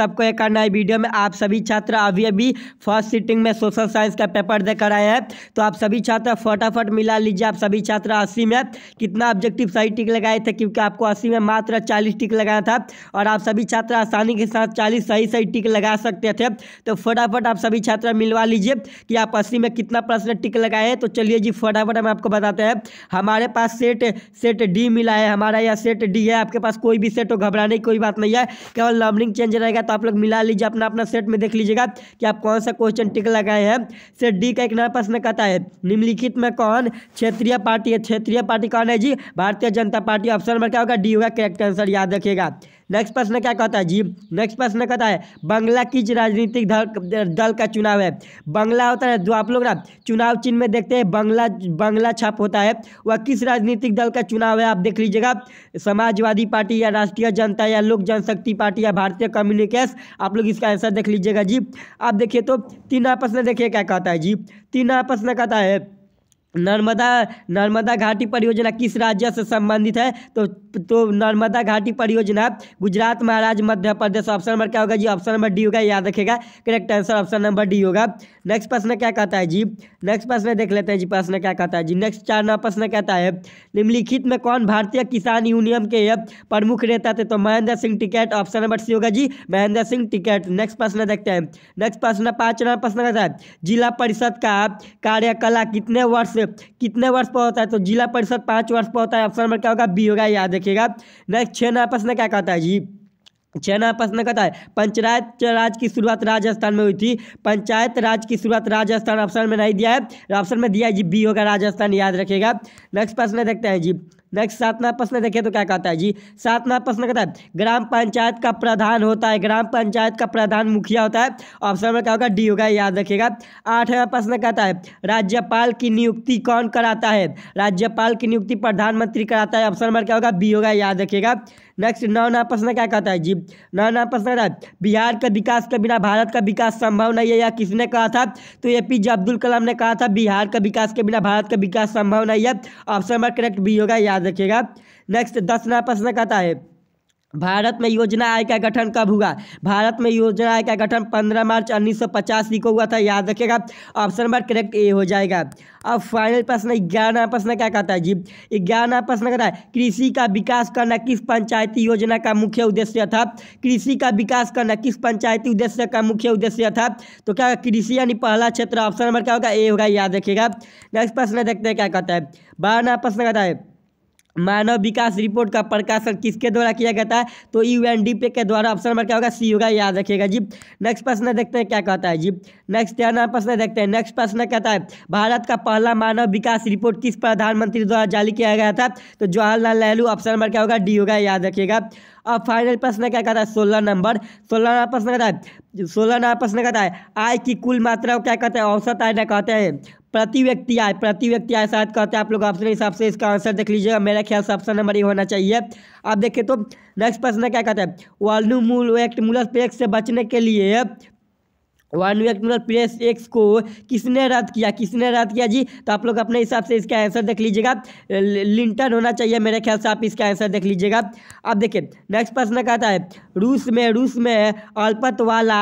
सबको एक करना है वीडियो में आप सभी छात्र अभी अभी फर्स्ट सीटिंग में सोशल साइंस का पेपर देकर आए हैं तो आप सभी छात्र फटाफट मिला लीजिए आप सभी छात्र अस्सी में कितना ऑब्जेक्टिव सही टिक लगाए थे क्योंकि आपको अस्सी में मात्र चालीस टिक लगाया था और आप सभी छात्र आसानी के साथ चालीस सही सही टिक लगा सकते थे तो फटाफट आप सभी छात्र मिलवा लीजिए कि आप अस्सी में कितना प्रश्न टिक लगाए हैं तो चलिए जी फटाफट हम आपको बताते हैं हमारे पास सेट सेट डी मिला है हमारा यह सेट डी है आपके पास कोई भी सेट हो घबराने की कोई बात नहीं है केवल नंबरिंग चेंज रहेगा तो आप लोग मिला लीजिए अपना अपना सेट में देख लीजिएगा कि आप कौन सा क्वेश्चन टिक लगाए हैं सेट डी का एक नया प्रश्न कहता है निम्नलिखित में कौन क्षेत्रीय पार्टी है क्षेत्रीय पार्टी कौन है जी भारतीय जनता पार्टी ऑप्शन नंबर क्या होगा डी होगा करेक्ट आंसर याद रखिएगा नेक्स्ट प्रश्न क्या कहता है जी नेक्स्ट प्रश्न कहता है बंगला किस राजनीतिक दल का चुनाव है बंगला होता है जो आप लोग ना चुनाव चिन्ह में देखते हैं बंगला बंगला छाप होता है वह किस राजनीतिक दल का चुनाव है आप देख लीजिएगा समाजवादी पार्टी या राष्ट्रीय जनता या लोक जनशक्ति पार्टी या भारतीय कम्युनिकेश आप लोग इसका आंसर देख लीजिएगा जी आप देखिए तो तीन प्रश्न देखिए क्या कहता है जी तीन प्रश्न कहता है नर्मदा नर्मदा घाटी परियोजना किस राज्य से संबंधित है तो तो नर्मदा घाटी परियोजना गुजरात महाराज मध्य प्रदेश ऑप्शन नंबर क्या होगा जी ऑप्शन नंबर डी होगा याद रखेगा correct answer option number D होगा नेक्स्ट प्रश्न क्या कहता है जी नेक्स्ट प्रश्न देख लेते हैं जी प्रश्न क्या कहता है जी नेक्स्ट चार नंबर प्रश्न कहता है निम्नलिखित में कौन भारतीय किसान यूनियन के प्रमुख नेता थे तो Mahendra Singh Tikait option number C होगा जी महेंद्र सिंह टिकैट नेक्स्ट प्रश्न देखते हैं नेक्स्ट प्रश्न पाँच नंबर प्रश्न कहता है जिला परिषद का कार्यकला कितने वर्ष कितने वर्ष पर होता है तो जिला परिषद पाँच वर्ष पर होता है ऑप्शन नंबर क्या होगा बी होगा याद रखिएगा नेक्स्ट छः नंबर प्रश्न क्या कहता है जी छह नंबर प्रश्न कहता है पंचायत राज की शुरुआत राजस्थान में हुई थी पंचायत राज की शुरुआत राजस्थान ऑप्शन में नहीं दिया है ऑप्शन में दिया है जी बी होगा राजस्थान याद रखेगा नेक्स्ट प्रश्न देखते हैं जी नेक्स्ट नंबर प्रश्न देखिए तो क्या कहता है जी नंबर प्रश्न कहता है ग्राम पंचायत का प्रधान होता है ग्राम पंचायत का प्रधान मुखिया होता है ऑप्शन नंबर क्या होगा डी होगा याद रखिएगा आठवां प्रश्न कहता है राज्यपाल की नियुक्ति कौन कराता है राज्यपाल की नियुक्ति प्रधानमंत्री कराता है ऑप्शन नंबर क्या होगा बी होगा याद रखिएगा नेक्स्ट नौ नया प्रश्न क्या कहता है जी नौ नया प्रश्न कहता है बिहार का विकास के बिना भारत का विकास संभव नहीं है या किसने कहा था तो ए पी अब्दुल कलाम ने कहा था बिहार का विकास के बिना भारत का विकास संभव नहीं है ऑप्शन नंबर करेक्ट बी होगा याद याद रखिएगा नेक्स्ट दस नंबर प्रश्न कहता है भारत में योजना आय का गठन कब हुआ भारत में योजना आय का गठन 15 मार्च उन्नीस सौ को हुआ था याद रखिएगा ऑप्शन नंबर करेक्ट ए हो जाएगा अब फाइनल प्रश्न ग्यारह प्रश्न क्या कहता है जी ग्यारह प्रश्न कहता है कृषि का विकास करना किस पंचायती योजना का मुख्य उद्देश्य था कृषि का विकास करना किस पंचायती उद्देश्य का मुख्य उद्देश्य था तो क्या कृषि यानी पहला क्षेत्र ऑप्शन नंबर क्या होगा ए होगा याद रखिएगा नेक्स्ट प्रश्न देखते हैं क्या कहता है बारह प्रश्न कहता है मानव विकास रिपोर्ट का प्रकाशन किसके द्वारा किया जाता है तो यू एन डी पे के द्वारा ऑप्शन नंबर क्या होगा सी होगा याद रखिएगा जी नेक्स्ट प्रश्न देखते हैं क्या कहता है जी नेक्स्ट तेरह प्रश्न देखते हैं नेक्स्ट प्रश्न कहता है भारत का पहला मानव विकास रिपोर्ट किस प्रधानमंत्री द्वारा जारी किया गया था तो जवाहरलाल नेहरू ऑप्शन नंबर क्या होगा डी होगा याद रखिएगा अब फाइनल प्रश्न क्या कहता है सोलह नंबर सोलह नंबर प्रश्न कहता है सोलह नंबर प्रश्न कहता है आय की कुल मात्रा को क्या कहते हैं औसत आय ना कहते हैं प्रति व्यक्ति आय प्रति व्यक्ति आय शायद कहते हैं आप लोग ऑप्शन के हिसाब से इसका आंसर देख लीजिएगा मेरा ख्याल से ऑप्शन नंबर ये होना चाहिए अब देखिए तो नेक्स्ट प्रश्न क्या कहता है वाल्नू मूल एक्ट मूल से बचने के लिए वन व्यक्ति मतलब प्रेस एक्स को किसने रद्द किया किसने रद्द किया जी तो आप लोग अपने हिसाब से इसका आंसर देख लीजिएगा लिंटन होना चाहिए मेरे ख्याल से आप इसका आंसर देख लीजिएगा अब देखिए नेक्स्ट प्रश्न कहता है रूस में रूस में अल्पत वाला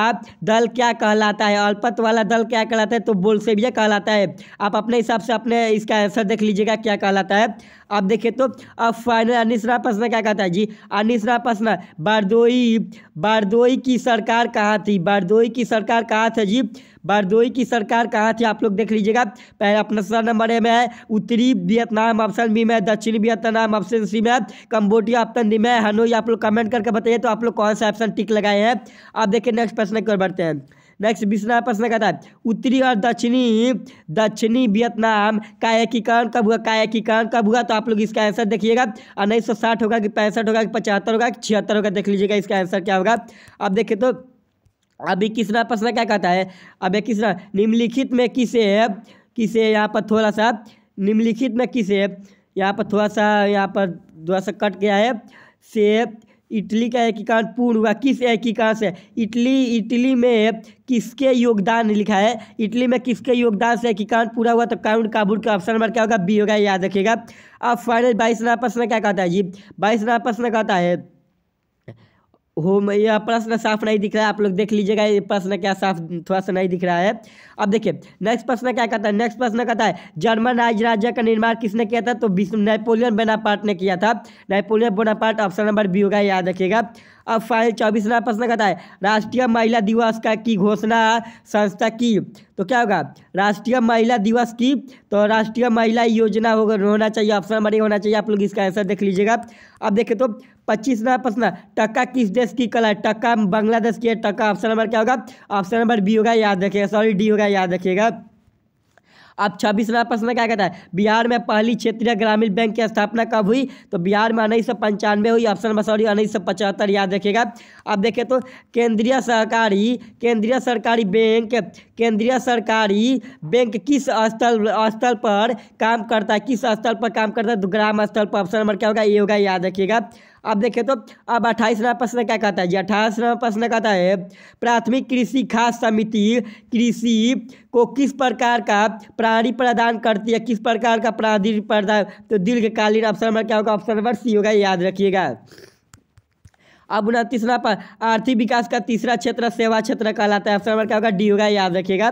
दल क्या कहलाता है अल्पत वाला दल क्या कहलाता है तो बोल भी कहलाता है आप अपने हिसाब से अपने इसका आंसर देख लीजिएगा क्या कहलाता है आप देखिए तो अब फाइनल अनिश्रा प्रश्न क्या कहता है जी अनिश्रा प्रश्न बारदोई बारदोई की सरकार कहाँ थी बारदोई की सरकार कहाँ कहाँ थे जी बारदोई की सरकार कहाँ थी आप लोग देख लीजिएगा पहले अपना सर नंबर ए में है उत्तरी वियतनाम ऑप्शन बी में है दक्षिणी वियतनाम ऑप्शन सी में है कम्बोडिया ऑप्शन डी में है हनोई आप लोग कमेंट करके बताइए तो आप लोग कौन सा ऑप्शन टिक लगाए हैं आप देखिए नेक्स्ट प्रश्न की ओर बढ़ते हैं नेक्स्ट बीसवा प्रश्न कहता है उत्तरी और दक्षिणी दक्षिणी वियतनाम का एकीकरण कब हुआ का एकीकरण कब हुआ तो आप लोग इसका आंसर देखिएगा उन्नीस सौ साठ होगा कि पैंसठ होगा कि पचहत्तर होगा कि छिहत्तर होगा देख लीजिएगा इसका आंसर क्या होगा अब देखिए तो अभी किसरा प्रश्न क्या कहता है अब किसरा निम्नलिखित में किसे है किसे यहाँ पर थोड़ा सा निम्नलिखित में किसे यहाँ पर थोड़ा सा यहाँ पर थोड़ा सा कट गया है से इटली का एकीकरण पूर्ण हुआ किस एकीकरण से इटली इटली में किसके योगदान लिखा है इटली में किसके योगदान से एकीकरण पूरा हुआ तो कानून काबुल का ऑप्शन नंबर क्या होगा बी होगा याद रखिएगा अब फाइनल बाईस नंबर प्रश्न क्या कहता है जी बाईस नंबर प्रश्न कहता है हो यह प्रश्न साफ नहीं दिख रहा है आप लोग देख लीजिएगा ये प्रश्न क्या साफ थोड़ा सा नहीं दिख रहा है अब देखिए नेक्स्ट प्रश्न क्या कहता है नेक्स्ट प्रश्न कहता है जर्मन राज्य राज्य का निर्माण किसने किया था तो विश्व नेपोलियन बोनापार्ट ने किया था Napoleon Bonaparte option number B होगा याद रखिएगा अब फाइनल चौबीस नंबर प्रश्न कहता है राष्ट्रीय महिला दिवस का की घोषणा संस्था की तो क्या होगा राष्ट्रीय महिला दिवस की तो राष्ट्रीय महिला योजना होगा होना चाहिए ऑप्शन नंबर ए होना चाहिए आप लोग इसका आंसर देख लीजिएगा अब देखे तो पच्चीस नंबर प्रश्न टक्का किस देश की कला है टक्का बांग्लादेश की है टक्का ऑप्शन नंबर क्या होगा ऑप्शन नंबर बी होगा याद रखिएगा सॉरी डी होगा याद रखिएगा अब छब्बीस नंबर प्रश्न क्या कहता है बिहार में पहली क्षेत्रीय ग्रामीण बैंक की स्थापना कब हुई तो बिहार में उन्नीस सौ पंचानवे हुई ऑप्शन नंबर सॉरी उन्नीस सौ पचहत्तर याद रखिएगा अब देखें तो केंद्रीय सरकारी केंद्रीय सरकारी बैंक केंद्रीय सरकारी बैंक किस स्थल स्थल पर काम करता है किस स्थल पर काम करता है तो ग्राम स्थल पर ऑप्शन नंबर क्या होगा ये होगा याद रखिएगा आप देखें तो अब अट्ठाईस नंबर प्रश्न क्या कहता है जी अट्ठाईस नंबर प्रश्न कहता है प्राथमिक कृषि खास समिति कृषि को किस प्रकार का प्राणी प्रदान करती है किस प्रकार का प्राणी प्रदान तो दीर्घकालीन अवसर में क्या होगा ऑप्शन नंबर सी होगा याद रखिएगा अब उनतीसरा आर्थिक विकास का तीसरा क्षेत्र सेवा क्षेत्र कहलाता है ऑप्शन नंबर क्या होगा डी होगा याद रखिएगा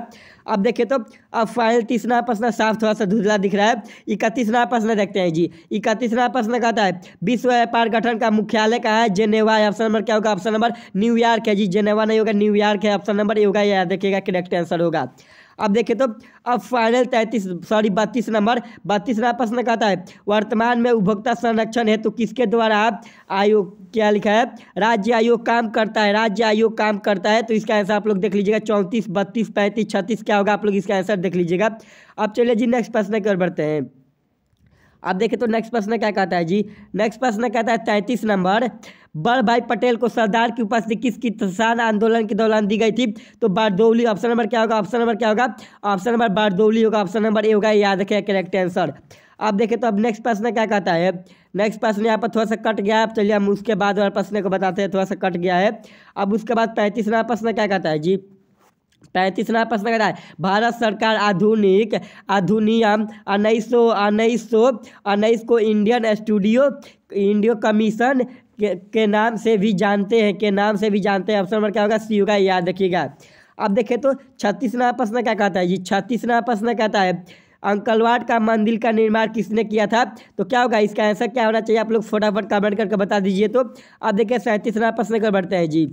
अब देखिए तो अब फाइनल तीसरा प्रश्न साफ थोड़ा सा धुंधला दिख रहा है इकतीसरा प्रश्न देखते हैं जी इकतीसरा प्रश्न कहता है विश्व व्यापार गठन का मुख्यालय कहाँ है जेनेवा ऑप्शन नंबर क्या होगा ऑप्शन नंबर न्यूयॉर्क है जी जेनेवा नहीं होगा न्यूयॉर्क है ऑप्शन नंबर ये होगा याद रखिएगा करेक्ट आंसर होगा अब देखिए तो अब फाइनल तैंतीस सॉरी बत्तीस नंबर बत्तीस नंबर प्रश्न कहता है वर्तमान में उपभोक्ता संरक्षण है तो किसके द्वारा आयोग क्या लिखा है राज्य आयोग काम करता है राज्य आयोग काम करता है तो इसका आंसर आप लोग देख लीजिएगा चौंतीस बत्तीस पैंतीस छत्तीस क्या होगा आप लोग इसका आंसर देख लीजिएगा अब चलिए जी नेक्स्ट प्रश्न की ओर बढ़ते हैं अब देखें तो नेक्स्ट प्रश्न क्या कहता है जी नेक्स्ट प्रश्न कहता है तैंतीस नंबर बल भाई पटेल को सरदार की उपस्थिति किसकी किसान आंदोलन के दौरान दी गई थी तो बारदौली ऑप्शन नंबर क्या होगा ऑप्शन नंबर क्या होगा ऑप्शन नंबर बारदौली होगा ऑप्शन नंबर ए होगा याद रखें करेक्ट आंसर अब देखें तो अब नेक्स्ट प्रश्न क्या कहता है नेक्स्ट प्रश्न यहाँ पर थोड़ा सा कट गया है अब चलिए हम उसके बाद प्रश्न को बताते हैं थोड़ा सा कट गया है अब उसके बाद पैंतीस नंबर प्रश्न क्या कहता है जी पैंतीसवा प्रश्न कह रहा है भारत सरकार आधुनिक आधुनियम उन्नीस सौ उन्नीस सौ उन्नीस को इंडियन स्टूडियो इंडियो कमीशन के, के नाम से भी जानते हैं के नाम से भी जानते हैं ऑप्शन नंबर क्या होगा सी होगा याद रखिएगा अब देखें तो छत्तीसवा प्रश्न क्या कहता है जी छत्तीसवा प्रश्न कहता है अंकलवाट का मंदिर का निर्माण किसने किया था तो क्या होगा इसका आंसर क्या होना चाहिए आप लोग फटाफट कमेंट करके बता दीजिए तो अब देखिए सैंतीसवा प्रश्न कर बढ़ते हैं जी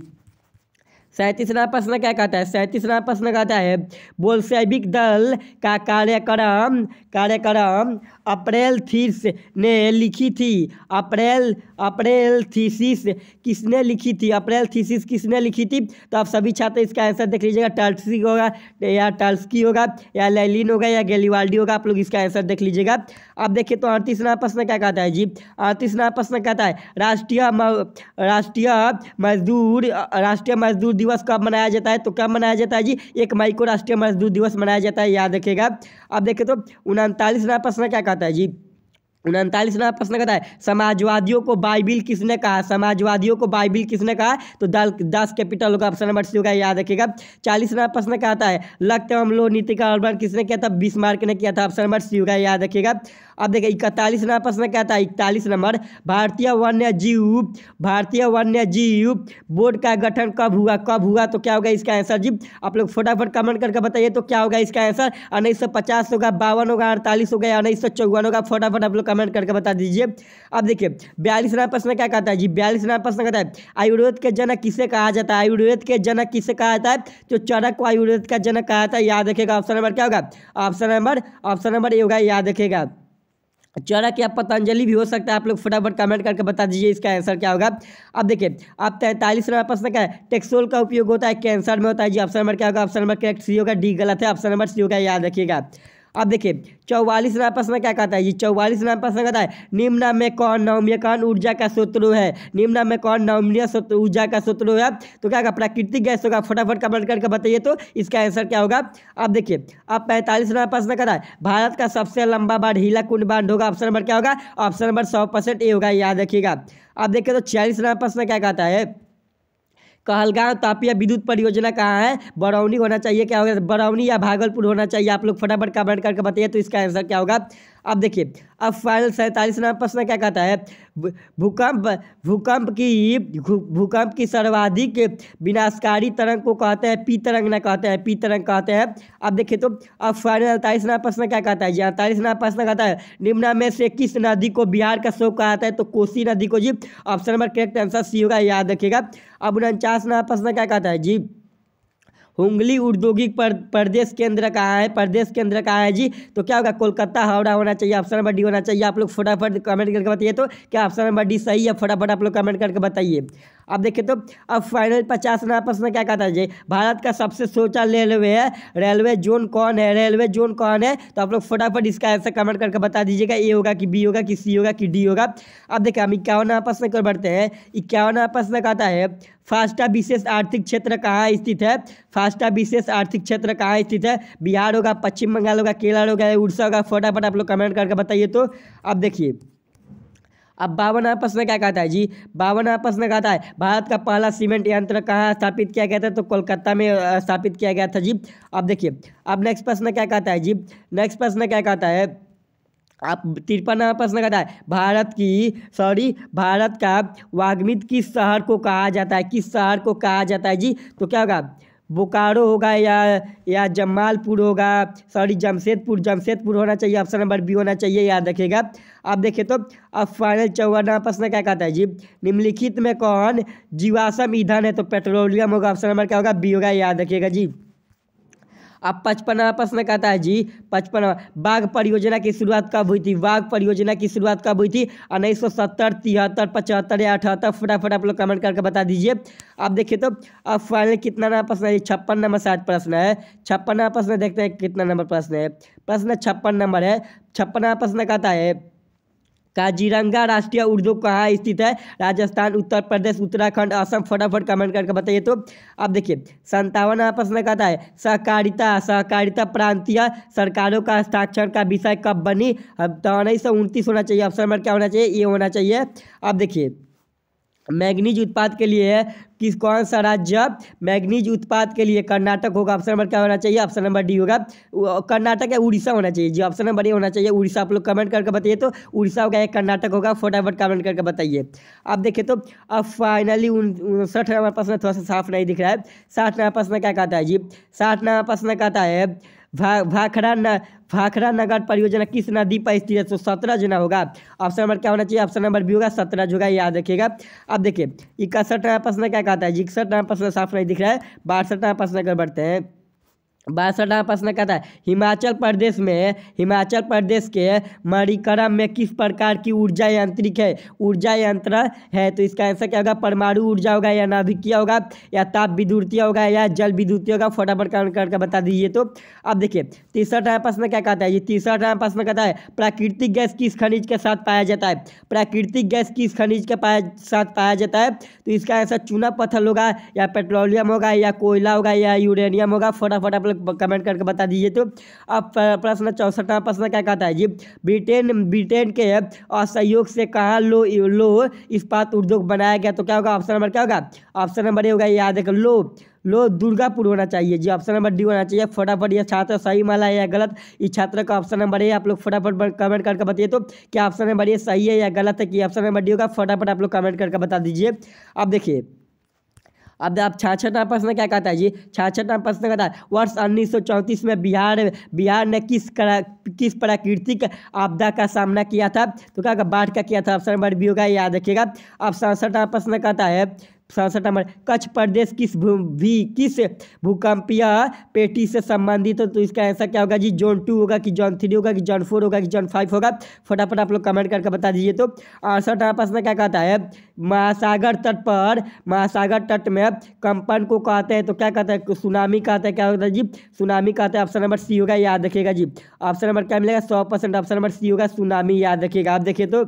सैंतीस प्रश्न क्या कहता है सैंतीस प्रश्न कहता है बोल्सेविक दल का कार्यक्रम कार्यक्रम अप्रैल थीस ने लिखी थी अप्रैल अप्रैल थीसिस किसने लिखी थी अप्रैल थीसिस किसने लिखी थी तो आप सभी छात्र इसका आंसर देख लीजिएगा टल्सी होगा या टल्सकी होगा या लेलिन होगा या गेलीवाल्डी होगा आप लोग इसका आंसर देख लीजिएगा अब देखिए तो अड़तीस नंबर प्रश्न क्या कहता है जी अड़तीस नंबर प्रश्न कहता है राष्ट्रीय राष्ट्रीय मजदूर राष्ट्रीय मजदूर दिवस कब मनाया जाता है तो कब मनाया जाता है जी एक मई को राष्ट्रीय मजदूर दिवस मनाया जाता है याद रखेगा अब देखें तो उनतालीस नंबर प्रश्न क्या कहता है जी उनतालीस नंबर प्रश्न कहता है समाजवादियों को बाइबिल किसने कहा समाजवादियों को बाइबिल किसने कहा तो दल दस कैपिटल होगा ऑप्शन नंबर सी होगा याद रखिएगा चालीस नंबर प्रश्न कहता है लक्त हम लोग नीति का अवलंबन किसने किया था बीस मार्क ने किया था ऑप्शन नंबर सी होगा याद रखिएगा अब देखिए इकतालीस नंबर प्रश्न क्या था इकतालीस नंबर भारतीय वन्य जीव भारतीय वन्य जीव बोर्ड का गठन कब हुआ कब हुआ तो क्या होगा इसका आंसर जी आप लोग फटाफट कमेंट करके बताइए तो क्या होगा इसका आंसर उन्नीस सौ पचास होगा बावन होगा अड़तालीस होगा या उन्नीस सौ चौवन होगा फटाफट आप लोग कमेंट करके बता दीजिए अब देखिए बयालीस नंबर प्रश्न क्या कहता है जी बयालीस नंबर प्रश्न कहता है आयुर्वेद के जनक किसे कहा जाता है आयुर्वेद के जनक किसे कहा जाता है जो चरक आयुर्वेद का जनक कहा जाता है याद रखेगा ऑप्शन नंबर क्या होगा ऑप्शन नंबर ऑप्शन नंबर ये होगा याद रखेगा चरक या पतंजलि भी हो सकता है आप लोग फटाफट कमेंट करके बता दीजिए इसका आंसर क्या होगा अब देखिए आप तैंतालीस नंबर प्रश्न का है टेक्सोल का उपयोग होता है कैंसर में होता है जी ऑप्शन नंबर क्या होगा ऑप्शन नंबर करेक्ट सी होगा डी गलत है ऑप्शन नंबर सी होगा याद रखिएगा अब देखिए चौवालीस नंबर प्रश्न क्या कहता है ये चौवालीस नंबर प्रश्न कहता है निम्न में कौन नवमीय कौन ऊर्जा का सूत्र है निम्न में कौन नवमीय ऊर्जा का सूत्र है तो क्या होगा प्राकृतिक गैस होगा फटाफट कमेंट करके बताइए तो इसका आंसर क्या होगा अब देखिए अब पैंतालीस नंबर प्रश्न कहता है भारत का सबसे लंबा बाढ़ हीला कुंड बांध होगा ऑप्शन नंबर क्या होगा ऑप्शन नंबर सौ परसेंट ए होगा याद रखिएगा अब देखिए तो छियालीस नंबर प्रश्न क्या कहता है कहलगांव तापिया विद्युत परियोजना कहाँ है बरौनी होना चाहिए क्या होगा बरौनी या भागलपुर होना चाहिए आप लोग फटाफट कमेंट करके बताइए तो इसका आंसर क्या होगा अब देखिए अब फाइनल सैंतालीस नंबर प्रश्न क्या कहता है भूकंप भूकंप की भूकंप की सर्वाधिक विनाशकारी तरंग को कहते हैं पी तरंग ना कहते हैं पी तरंग कहते हैं अब देखिए तो अब फाइनल अड़तालीस नंबर प्रश्न क्या कहता है जी अड़तालीस नंबर प्रश्न कहता है निम्न में से किस नदी को बिहार का शोक कहता है तो कोसी नदी को जी option number correct answer C होगा याद रखिएगा अब उनचास नंबर प्रश्न क्या कहता है जी हुगली औद्योगिक प्रदेश केंद्र कहाँ है प्रदेश केंद्र कहाँ है जी तो क्या होगा कोलकाता हावड़ा होना चाहिए ऑप्शन नंबर डी होना चाहिए आप लोग फटाफट कमेंट करके बताइए तो क्या ऑप्शन नंबर डी सही है फटाफट आप लोग कमेंट करके बताइए अब देखिए तो अब फाइनल पचास नंबर प्रश्न क्या कहता है जी भारत का सबसे सोचा रेलवे है रेलवे जोन कौन है रेलवे जोन कौन है तो आप लोग फटाफट इसका आंसर कमेंट करके बता दीजिएगा ए होगा कि बी होगा कि सी होगा कि डी होगा अब देखिए हम इक्यावन नंबर प्रश्न कर बढ़ते हैं इक्यावन नंबर प्रश्न कहता है फास्टा विशेष आर्थिक क्षेत्र कहाँ स्थित है फास्टा विशेष आर्थिक क्षेत्र कहाँ स्थित है बिहार होगा पश्चिम बंगाल होगा केरल होगा उड़ीसा होगा फटाफट आप लोग कमेंट करके बताइए तो अब देखिए अब बावन आपस में क्या कहता है जी बावन आपस में कहता है भारत का पहला सीमेंट यंत्र कहाँ स्थापित किया गया था तो कोलकाता में स्थापित किया गया था जी अब देखिए अब नेक्स्ट प्रश्न क्या कहता है जी नेक्स्ट प्रश्न क्या कहता है आप तिरपन प्रश्न कहता है भारत की सॉरी भारत का वाग्मित किस शहर को कहा जाता है किस शहर को कहा जाता है जी तो क्या होगा बोकारो होगा या या जमालपुर होगा सॉरी जमशेदपुर जमशेदपुर होना चाहिए ऑप्शन नंबर बी होना चाहिए याद रखेगा अब देखिए तो अब फाइनल चौवनवा प्रश्न क्या कहता है जी निम्नलिखित में कौन जीवाशम ईंधन है तो पेट्रोलियम होगा ऑप्शन नंबर क्या होगा बी होगा याद रखिएगा जी अब पचपनवा प्रश्न कहता है जी पचपनवा बाघ परियोजना की शुरुआत कब हुई थी बाघ परियोजना की शुरुआत कब हुई थी उन्नीस सौ सत्तर तिहत्तर पचहत्तर या अठहत्तर फटाफट आप लोग कमेंट करके बता दीजिए अब देखिए तो अब फाइनल कितना नंबर प्रश्न है छप्पन नंबर शायद प्रश्न है छप्पन प्रश्न देखते हैं कितना नंबर प्रश्न है प्रश्न छप्पन नंबर है छप्पन प्रश्न कहता है काजीरंगा राष्ट्रीय उद्योग कहाँ स्थित है राजस्थान उत्तर प्रदेश उत्तराखंड असम फटाफट कमेंट करके बताइए तो अब देखिए संतावन प्रश्न कहता है सहकारिता सहकारिता प्रांतीय सरकारों का हस्ताक्षर का विषय कब बनी अब तो उन्नीस सौ उनतीस होना चाहिए ऑप्शन नंबर क्या होना चाहिए ये होना चाहिए अब देखिए मैग्नीज उत्पाद के लिए है कि कौन सा राज्य मैग्नीज उत्पाद के लिए कर्नाटक होगा ऑप्शन नंबर क्या होना चाहिए ऑप्शन नंबर डी होगा कर्नाटक या उड़ीसा होना चाहिए जी ऑप्शन नंबर ए होना चाहिए उड़ीसा आप लोग कमेंट करके बताइए तो उड़ीसा होगा या कर्नाटक होगा फटाफट कमेंट करके बताइए अब देखिए तो अब फाइनली उनसठ नंबर प्रश्न थोड़ा सा साफ नहीं दिख रहा है साठ नंबर प्रश्न क्या कहता है जी साठ नंबर प्रश्न कहता है भा भाखड़ा भाखरा नगर परियोजना किस नदी पर स्थित है तो सत्रह जो ना होगा ऑप्शन नंबर क्या होना चाहिए ऑप्शन नंबर बी होगा सत्रह जो होगा याद रखिएगा अब देखिए इकसठ नया प्रश्न क्या कहता है इकसठ नया प्रश्न साफ नहीं दिख रहा है बासठ नया प्रश्न अगर बढ़ते हैं बासठ प्रश्न कहता है हिमाचल प्रदेश में हिमाचल प्रदेश के मणिकरम में किस प्रकार की ऊर्जा यांत्रिक है ऊर्जा यंत्र है तो इसका आंसर क्या होगा परमाणु ऊर्जा होगा या नाभिकीय होगा या ताप विद्युतीय होगा या जल विद्युतीय होगा फटाफट कारण करके बता दीजिए तो अब देखिए तीसठवा प्रश्न क्या कहता है ये तीसठवा प्रश्न कहता है प्राकृतिक गैस किस खनिज के साथ पाया जाता है प्राकृतिक गैस किस खनिज के पाया साथ पाया जाता है तो इसका आंसर चूना पत्थर होगा या पेट्रोलियम होगा या कोयला होगा या यूरेनियम होगा फटाफट में कमेंट करके बता दीजिए तो अब प्रश्न चौसठ प्रश्न क्या कहता है जी ब्रिटेन ब्रिटेन के असहयोग से कहा लो लो इस्पात उद्योग बनाया गया तो क्या होगा ऑप्शन नंबर क्या होगा ऑप्शन नंबर ये होगा याद देख लो लो दुर्गापुर होना चाहिए जी ऑप्शन नंबर डी होना चाहिए फटाफट यह छात्र सही माला है या गलत इस छात्र का ऑप्शन नंबर है आप लोग फटाफट कमेंट करके बताइए तो क्या ऑप्शन नंबर ये सही है या गलत है कि ऑप्शन नंबर डी होगा फटाफट आप लोग कमेंट करके बता दीजिए अब देखिए अब आप छाछठवा प्रश्न क्या कहता है जी छाछठवा प्रश्न कहता है वर्ष उन्नीस सौ चौंतीस में बिहार बिहार ने किस करा किस प्राकृतिक आपदा का सामना किया था तो क्या बाढ़ का किया था ऑप्शन नंबर बी होगा याद रखिएगा अब सड़सठवा प्रश्न कहता है सड़सठ नंबर कच्छ प्रदेश किस भू भी किस भूकंपीय पेटी से संबंधित हो तो इसका आंसर क्या होगा जी जोन टू होगा कि जोन थ्री होगा कि जोन फोर होगा कि जोन फाइव होगा फटाफट आप लोग कमेंट करके बता दीजिए तो अड़सठ नंबर प्रश्न क्या कहता है महासागर तट पर महासागर तट में कंपन को कहते हैं तो क्या कहते हैं सुनामी कहते हैं क्या होता है जी सुनामी कहते हैं ऑप्शन नंबर सी होगा याद रखेगा जी ऑप्शन नंबर क्या मिलेगा सौ परसेंट ऑप्शन नंबर सी होगा सुनामी याद रखिएगा आप देखिए तो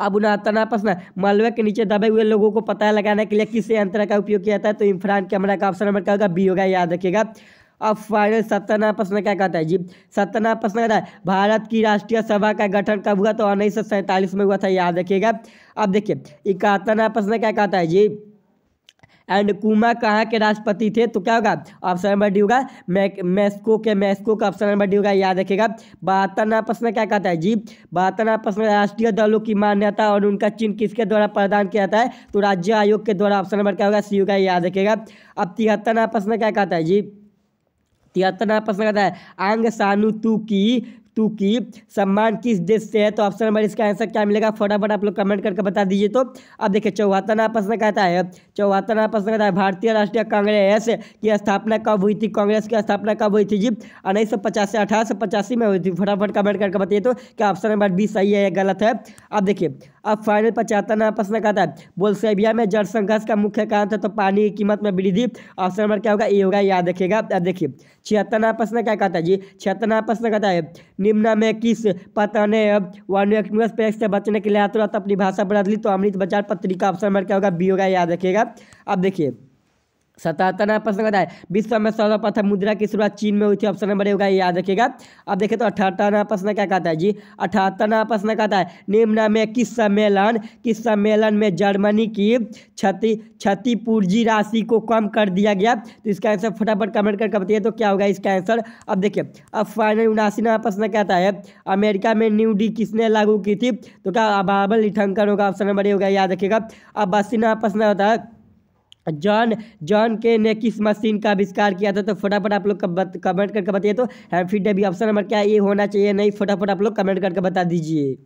अब तनापस में मलबे के नीचे दबे हुए लोगों को पता लगाने के लिए किस यंत्र का उपयोग किया जाता है तो इंफ्रान कैमरा का ऑप्शन नंबर क्या होगा बी होगा याद रखिएगा अब फाइनल सत्यानाश प्रश्न क्या कहता है जी सत्यानाश प्रश्न कहता है भारत की राष्ट्रीय सभा का गठन कब हुआ तो उन्नीस में हुआ था याद रखिएगा अब देखिए इकहत्तरवा प्रश्न क्या कहता है जी एंड कुमा कहाँ के राष्ट्रपति थे तो क्या होगा ऑप्शन नंबर डी होगा मैस्को के मैस्को का ऑप्शन नंबर डी होगा याद रखेगा बहत्तर नंबर प्रश्न क्या कहता है जी बहत्तर नंबर प्रश्न राष्ट्रीय दलों की मान्यता और उनका चिन्ह किसके द्वारा प्रदान किया जाता है तो राज्य आयोग के द्वारा ऑप्शन नंबर क्या होगा सी होगा याद रखेगा अब तिहत्तर नंबर प्रश्न क्या कहता है जी तिहत्तर नंबर प्रश्न कहता है आंग सानु तू की टू की सम्मान किस देश से है तो ऑप्शन नंबर इसका आंसर क्या मिलेगा फटाफट आप लोग कमेंट करके बता दीजिए तो अब देखिए चौहत्तर नाम प्रश्न कहता है चौहत्तर नाम प्रश्न कहता है भारतीय राष्ट्रीय कांग्रेस की स्थापना कब हुई थी कांग्रेस की स्थापना कब हुई थी जी उन्नीस सौ पचास अठारह सौ पचासी में हुई थी फटाफट कमेंट करके बताइए तो क्या ऑप्शन नंबर बी सही है या गलत है अब देखिए अब फाइनल पचहत्तर नंबर प्रश्न कहता है सेबिया में जल संघर्ष का मुख्य कारण था तो पानी की कीमत में वृद्धि ऑप्शन नंबर क्या होगा ये होगा याद रखेगा देखिए छिहत्तर नंबर प्रश्न क्या कहता है जी छिहत्तर नंबर प्रश्न कहता है निम्न में किस पता ने वाणिज्य पैक्स से बचने के लिए अपनी भाषा बदली तो अमृत बाजार पत्रिका ऑप्शन नंबर क्या होगा बी होगा याद रखेगा अब देखिए सतहत्तरवा प्रश्न है विश्व में सर्वप्रथम मुद्रा की शुरुआत चीन में हुई थी ऑप्शन नंबर होगा याद रखिएगा अब देखें तो अठहत्तरवा प्रश्न क्या कहता है जी अठहत्तरवा प्रश्न कहता है निम्न में किस सम्मेलन किस सम्मेलन में जर्मनी की क्षति क्षतिपूर्जी राशि को कम कर दिया गया तो इसका आंसर फटाफट कमेंट करके बताइए तो क्या होगा इसका आंसर अब देखिए अब फाइनल उनासीवा प्रश्न कहता है अमेरिका में न्यू डी किसने लागू की थी तो क्या अबाबल लिठंकर होगा ऑप्शन नंबर होगा याद रखिएगा अब अस्सीवा प्रश्न होता है जॉन जॉन के ने किस मशीन का आविष्कार किया था तो फटाफट आप लोग कमेंट करके बताइए तो डे भी ऑप्शन नंबर क्या ये होना चाहिए नहीं फटाफट आप लोग कमेंट करके बता दीजिए